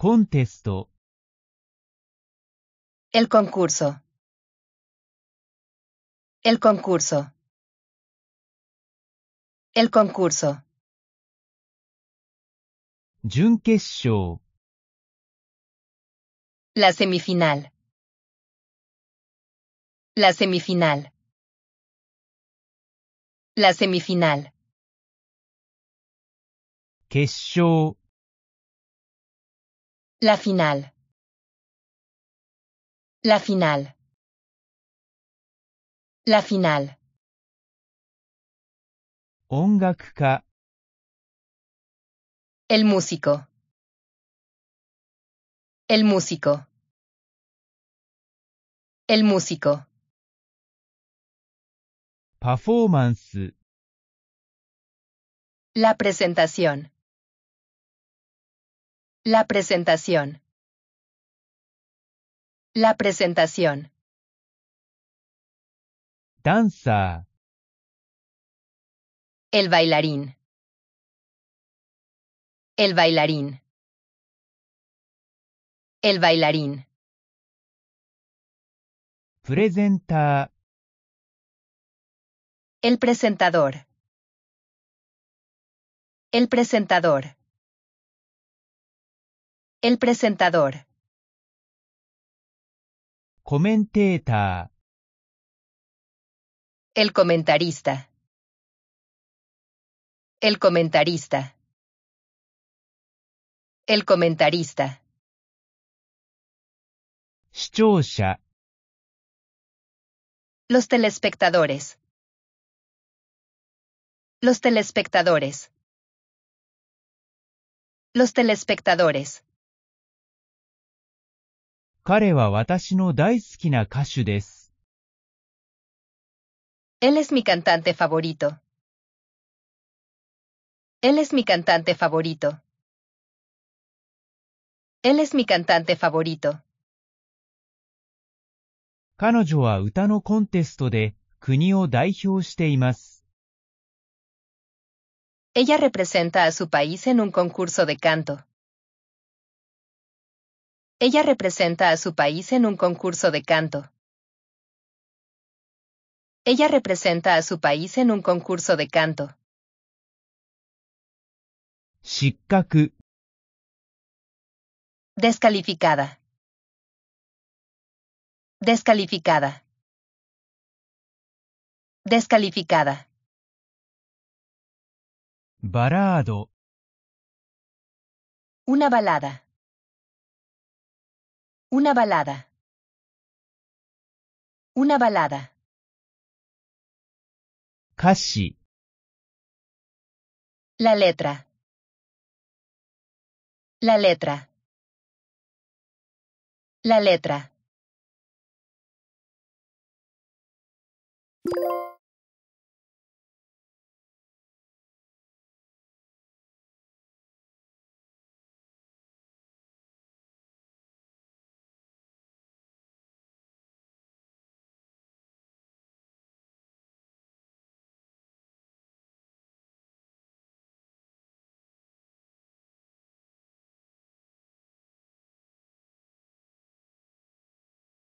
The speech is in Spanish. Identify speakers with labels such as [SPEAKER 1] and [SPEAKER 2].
[SPEAKER 1] Contesto. El concurso. El concurso. El concurso. La semifinal. La semifinal. La semifinal. 決勝 la final. La final. La final. El músico. El músico. El músico. La presentación. La presentación. La presentación. Danza. El bailarín. El bailarín. El bailarín. Presenta. El presentador. El presentador. El presentador. Comenteta. El comentarista. El comentarista. El comentarista. Los telespectadores. Los telespectadores. Los telespectadores. 彼は私の大好きな歌手です。Él es mi cantante favorito. Él es mi cantante favorito. Él es mi cantante favorito. 彼女は歌のコンテストで国を代表しています。Ella representa a su país en un concurso de canto. Ella representa a su país en un concurso de canto. Ella representa a su país en un concurso de canto. Descalificada. Descalificada. Descalificada. Una balada. Una balada. Una balada. Casi La letra. La letra. La letra.